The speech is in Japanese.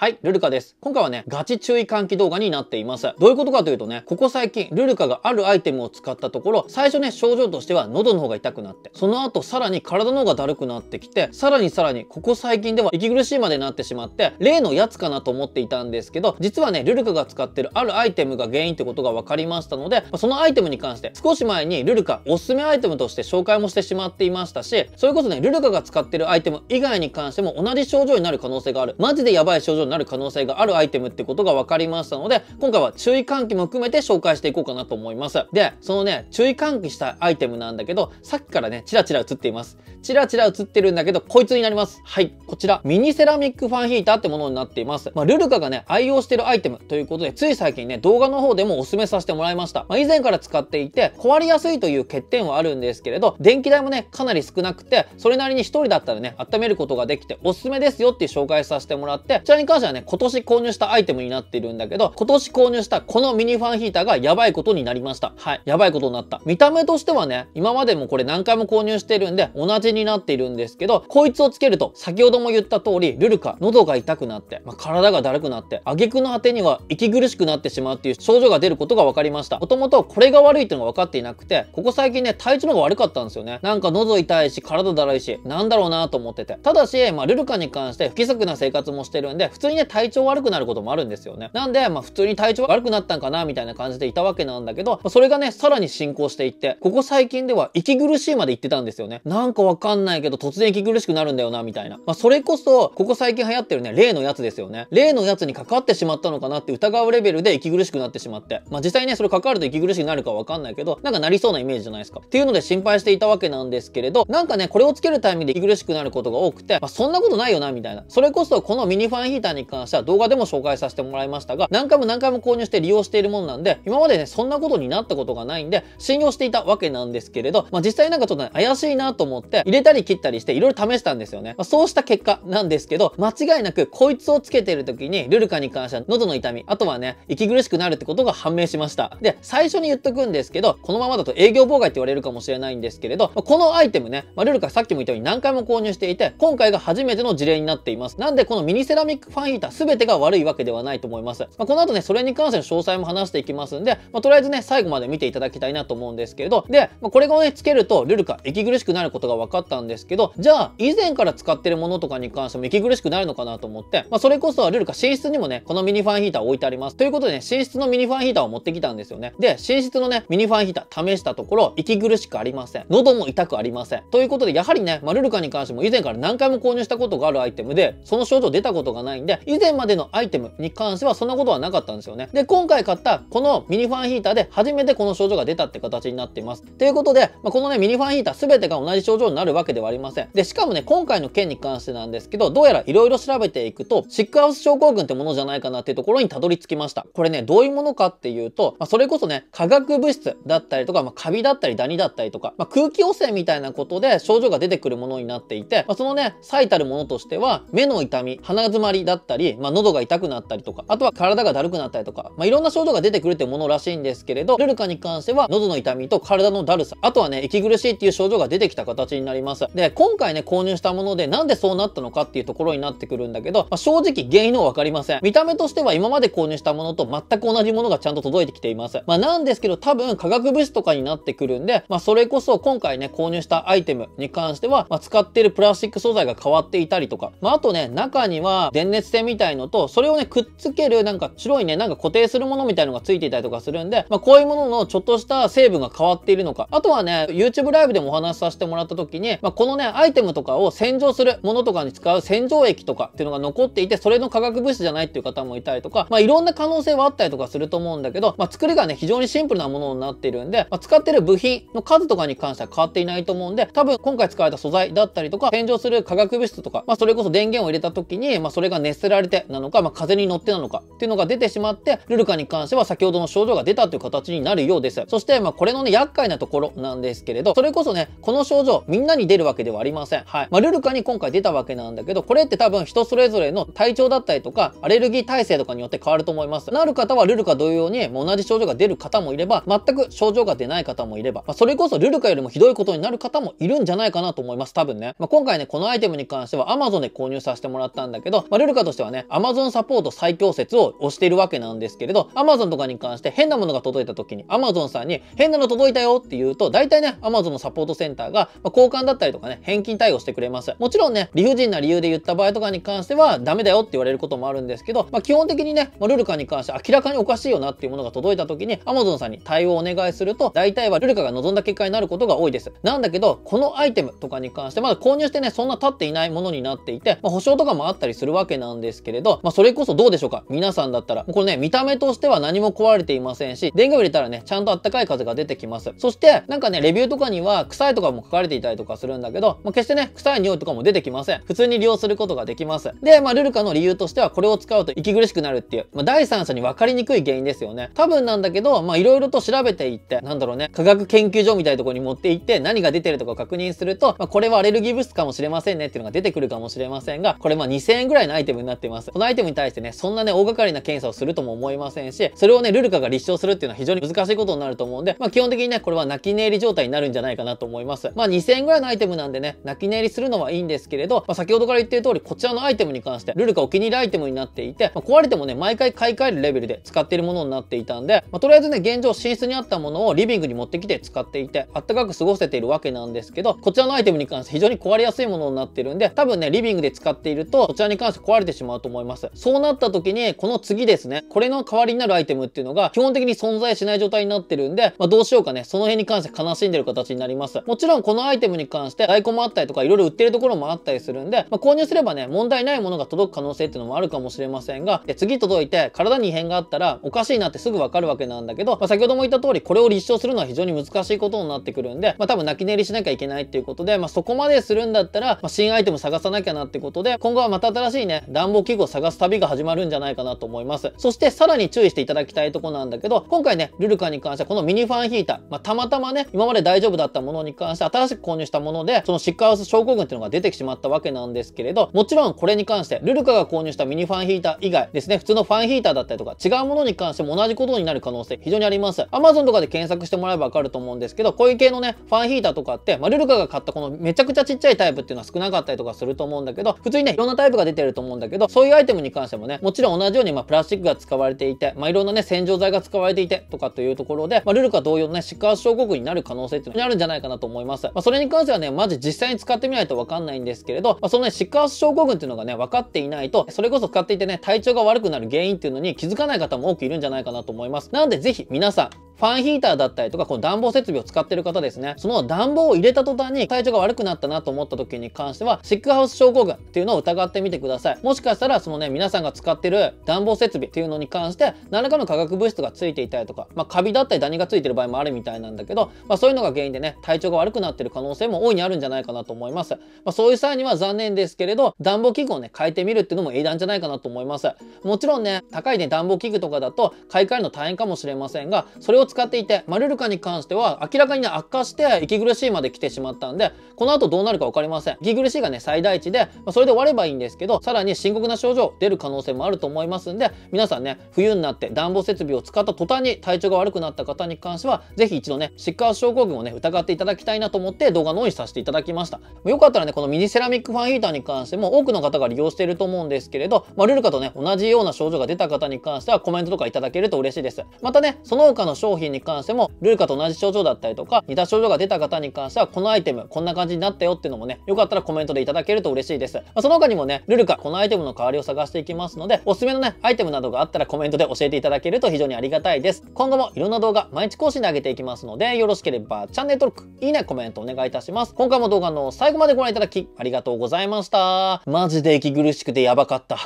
はい、ルルカです。今回はね、ガチ注意喚起動画になっています。どういうことかというとね、ここ最近、ルルカがあるアイテムを使ったところ、最初ね、症状としては喉の方が痛くなって、その後さらに体の方がだるくなってきて、さらにさらに、ここ最近では息苦しいまでなってしまって、例のやつかなと思っていたんですけど、実はね、ルルカが使ってるあるアイテムが原因ってことが分かりましたので、そのアイテムに関して、少し前にルルカおすすめアイテムとして紹介もしてしまっていましたし、それこそね、ルルカが使ってるアイテム以外に関しても同じ症状になる可能性がある。マジでやばい症状になる可能性があるアイテムってことが分かりましたので、今回は注意喚起も含めて紹介していこうかなと思います。で、そのね、注意喚起したアイテムなんだけど、さっきからね、チラチラ映っています。チラチラ映ってるんだけど、こいつになります。はい、こちら、ミニセラミックファンヒーターってものになっています。まあ、ルルカがね、愛用してるアイテムということで、つい最近ね、動画の方でもお勧めさせてもらいました。まあ、以前から使っていて、壊れやすいという欠点はあるんですけれど、電気代もね、かなり少なくて、それなりに1人だったらね、温めることができておすすめですよっていう紹介させてもらって、こちらに関関してはね、今年購入したアイテムになってるんだけど、今年購入したこのミニファンヒーターがやばいことになりました。はい。やばいことになった。見た目としてはね、今までもこれ何回も購入してるんで、同じになっているんですけど、こいつをつけると、先ほども言った通り、ルルカ、喉が痛くなって、まあ、体がだるくなって、挙句の果てには息苦しくなってしまうっていう症状が出ることが分かりました。もともとこれが悪いっていうのが分かっていなくて、ここ最近ね、体調の方が悪かったんですよね。なんか喉痛いし、体だるいし、なんだろうなと思ってて。ただし、まあ、ルルカに関して不規則な生活もしてるんで、普通通にね、体調悪くなることもあるんですよね。なんで、まあ普通に体調悪くなったんかな、みたいな感じでいたわけなんだけど、それがね、さらに進行していって、ここ最近では息苦しいまで言ってたんですよね。なんかわかんないけど、突然息苦しくなるんだよな、みたいな。まあそれこそ、ここ最近流行ってるね、例のやつですよね。例のやつにかかってしまったのかなって疑うレベルで息苦しくなってしまって。まあ実際ね、それかかると息苦しくなるかわかんないけど、なんかなりそうなイメージじゃないですか。っていうので心配していたわけなんですけれど、なんかね、これをつけるタイミングで息苦しくなることが多くて、まあそんなことないよな、みたいな。それこそこのミニファンヒーターにに関しては動画でも紹介させてもらいましたが、何回も何回も購入して利用しているもんなんで、今までね、そんなことになったことがないんで、信用していたわけなんですけれど、まあ実際なんかちょっとね、怪しいなと思って、入れたり切ったりして、いろいろ試したんですよね。まあ、そうした結果なんですけど、間違いなくこいつをつけてる時に、ルルカに関しては喉の痛み、あとはね、息苦しくなるってことが判明しました。で、最初に言っとくんですけど、このままだと営業妨害って言われるかもしれないんですけれど、まあ、このアイテムね、まあ、ルルカさっきも言ったように何回も購入していて、今回が初めての事例になっています。なんで、このミニセラミックファ半引いた全てが悪いわけではないと思います。まあ、この後ね、それに関しての詳細も話していきますんで、まあ、とりあえずね、最後まで見ていただきたいなと思うんですけれど、で、まあ、これをね、つけると、ルルカ、息苦しくなることが分かったんですけど、じゃあ、以前から使ってるものとかに関しても息苦しくなるのかなと思って、まあ、それこそはルルカ、寝室にもね、このミニファンヒーター置いてあります。ということでね、寝室のミニファンヒーターを持ってきたんですよね。で、寝室のね、ミニファンヒーター試したところ、息苦しくありません。喉も痛くありません。ということで、やはりね、まあ、ルルカに関しても以前から何回も購入したことがあるアイテムで、その症状出たことがないんで、で、以前までのアイテムに関してはそんなことはなかったんですよね。で、今回買ったこのミニファンヒーターで初めてこの症状が出たって形になっています。ということで、まあ、このね、ミニファンヒーター全てが同じ症状になるわけではありません。で、しかもね、今回の件に関してなんですけど、どうやら色々調べていくと、シックハウス症候群ってものじゃないかなっていうところにたどり着きました。これね、どういうものかっていうと、まあ、それこそね、化学物質だったりとか、まあ、カビだったりダニだったりとか、まあ、空気汚染みたいなことで症状が出てくるものになっていて、まあ、そのね、最たるものとしては、目の痛み、鼻詰まりだったりったり、まあ、喉が痛くなったりとか、あとは体がだるくなったりとか、まあ、いろんな症状が出てくるってものらしいんですけれど、ルルカに関しては、喉の痛みと体のだるさ、あとはね、息苦しいっていう症状が出てきた形になります。で、今回ね、購入したもので、なんでそうなったのかっていうところになってくるんだけど、まあ、正直原因のわかりません。見た目としては今まで購入したものと全く同じものがちゃんと届いてきています。まあ、なんですけど、多分化学物質とかになってくるんで、まあ、それこそ今回ね、購入したアイテムに関しては、まあ、使ってるプラスチック素材が変わっていたりとか、まあ、あとね、中には電熱線みたいのと、それをね、くっつける、なんか白いね、なんか固定するものみたいのがついていたりとかするんで、まあ、こういうもののちょっとした成分が変わっているのか。あとはね、YouTube ライブでもお話しさせてもらった時に、まあ、このね、アイテムとかを洗浄するものとかに使う洗浄液とかっていうのが残っていて、それの化学物質じゃないっていう方もいたりとか、まあ、いろんな可能性はあったりとかすると思うんだけど、まあ、作りがね、非常にシンプルなものになっているんで、まあ、使ってる部品の数とかに関しては変わっていないと思うんで、多分今回使われた素材だったりとか、洗浄する化学物質とか、まあ、それこそ電源を入れた時に、まあ、それが熱捨てられてなのか、まあ、風に乗ってなのかっていうのが出てしまって、ルルカに関しては先ほどの症状が出たという形になるようです。そして、まあ、これのね、厄介なところなんですけれど、それこそね、この症状、みんなに出るわけではありません。はい。まあ、ルルカに今回出たわけなんだけど、これって多分人それぞれの体調だったりとか、アレルギー体制とかによって変わると思います。なる方はルルカ同様に、同じ症状が出る方もいれば、全く症状が出ない方もいれば、まあ、それこそルルカよりもひどいことになる方もいるんじゃないかなと思います。多分ね。まあ、今回ね、このアイテムに関しては Amazon で購入させてもらったんだけど、まあ、ルルカとしてはね、Amazon サポート最強説を推しているわけなんですけれど、Amazon とかに関して変なものが届いた時に Amazon さんに変なの届いたよって言うと、大体ね、Amazon のサポートセンターが、ま交換だったりとかね、返金対応してくれます。もちろんね、理不尽な理由で言った場合とかに関してはダメだよって言われることもあるんですけど、まあ、基本的にね、まあ、ルルカに関して明らかにおかしいよなっていうものが届いた時に Amazon さんに対応をお願いすると、大体はルルカが望んだ結果になることが多いです。なんだけど、このアイテムとかに関してまだ購入してね、そんな経っていないものになっていて、まあ、保証とかもあったりするわけなんんですけれど、まあ、それこそどうでしょうか皆さんだったら、これね、見た目としては何も壊れていませんし、電気を入れたらね、ちゃんとあったかい風が出てきます。そして、なんかね、レビューとかには臭いとかも書かれていたりとかするんだけど、まあ、決してね、臭い匂いとかも出てきません。普通に利用することができます。で、まあ、ルルカの理由としては、これを使うと息苦しくなるっていう、まあ、第三者に分かりにくい原因ですよね。多分なんだけど、まあ、いろいろと調べていって、なんだろうね、科学研究所みたいなところに持って行って、何が出てるとか確認すると、まあ、これはアレルギー物質かもしれませんねっていうのが出てくるかもしれませんが、これまあ2000円ぐらいのアイテムになっています。このアイテムに対してね、そんなね、大掛かりな検査をするとも思いませんし、それをね、ルルカが立証するっていうのは非常に難しいことになると思うんで、まあ基本的にね、これは泣き寝入り状態になるんじゃないかなと思います。まあ2000円ぐらいのアイテムなんでね、泣き寝入りするのはいいんですけれど、まあ先ほどから言ってる通り、こちらのアイテムに関して、ルルカお気に入りアイテムになっていて、まあ、壊れてもね、毎回買い替えるレベルで使っているものになっていたんで、まあとりあえずね、現状寝室にあったものをリビングに持ってきて使っていて、あったかく過ごせているわけなんですけど、こちらのアイテムに関して非常に壊れやすいものになってるんで、多分ね、リビングで使っていると、こちらに関して壊れてしまうと思います。そうなった時に、この次ですね、これの代わりになるアイテムっていうのが基本的に存在しない状態になってるんで、まあ、どうしようかね、その辺に関して悲しんでる形になります。もちろんこのアイテムに関して在庫もあったりとか、いろいろ売ってるところもあったりするんで、まあ、購入すればね、問題ないものが届く可能性っていうのもあるかもしれませんが、次届いて体に異変があったらおかしいなってすぐわかるわけなんだけど、まあ、先ほども言った通り、これを立証するのは非常に難しいことになってくるんで、まあ、多分泣き寝入りしなきゃいけないっていうことで、まあ、そこまでするんだったら、まあ、新アイテム探さなきゃなってことで、今後はまた新しいね、暖房器具を探す旅が始まるんじゃないかなと思います。そしてさらに注意していただきたいとこなんだけど、今回ね、ルルカに関してはこのミニファンヒーター、まあ、たまたまね、今まで大丈夫だったものに関して新しく購入したもので、そのシックハウス症候群っていうのが出てきてしまったわけなんですけれど、もちろんこれに関して、ルルカが購入したミニファンヒーター以外ですね、普通のファンヒーターだったりとか、違うものに関しても同じことになる可能性非常にあります。Amazon とかで検索してもらえばわかると思うんですけど、こういう系のね、ファンヒーターとかって、まあ、ルルカが買ったこのめちゃくちゃちっちゃいタイプっていうのは少なかったりとかすると思うんだけど、普通にね、いろんなタイプが出てると思うんだけど、けど、そういうアイテムに関してもね、もちろん同じように、まあ、プラスチックが使われていて、まあ、いろんなね、洗浄剤が使われていてとかというところで、まあ、ルルカ同様のね、疾患症候群になる可能性っていうのがあるんじゃないかなと思います。まあ、それに関してはね、まず実際に使ってみないとわかんないんですけれど、まあ、そのね、疾患症候群っていうのがね、分かっていないと、それこそ使っていてね、体調が悪くなる原因っていうのに気づかない方も多くいるんじゃないかなと思います。なので、ぜひ皆さん、ファンヒーターだったりとか、この暖房設備を使ってる方ですね、その暖房を入れた途端に体調が悪くなったなと思った時に関しては、シックハウス症候群っていうのを疑ってみてください。もしかしたら、そのね、皆さんが使ってる暖房設備っていうのに関して、何らかの化学物質がついていたりとか、まあ、カビだったりダニがついてる場合もあるみたいなんだけど、まあ、そういうのが原因でね、体調が悪くなってる可能性も大いにあるんじゃないかなと思います。まあ、そういう際には残念ですけれど、暖房器具をね、変えてみるっていうのも英断じゃないかなと思います。もちろんね、高いね、暖房器具とかだと、買い替えるの大変かもしれませんが、それを使っていて、マルルカに関しては明らかにね、悪化して息苦しいまで来てしまったんで、この後どうなるか分かりません。息苦しいがね、最大値で、まあ、それで終わればいいんですけど、さらに深刻な症状出る可能性もあると思いますんで、皆さんね、冬になって暖房設備を使った途端に体調が悪くなった方に関しては、ぜひ一度ね、シッカー症候群をね、疑っていただきたいなと思って動画の用意させていただきました。よかったらね、このミニセラミックファンヒーターに関しても多くの方が利用していると思うんですけれど、まルルカとね、同じような症状が出た方に関してはコメントとかいただけると嬉しいです。またね、その他の商商品に関してもルーカと同じ症状だったりとか似た症状が出た方に関してはこのアイテムこんな感じになったよっていうのもねよかったらコメントでいただけると嬉しいです、まあ、その他にもねルルカこのアイテムの代わりを探していきますのでおすすめのねアイテムなどがあったらコメントで教えていただけると非常にありがたいです今後もいろんな動画毎日更新で上げていきますのでよろしければチャンネル登録いいねコメントお願いいたします今回も動画の最後までご覧いただきありがとうございましたマジで息苦しくてやばかった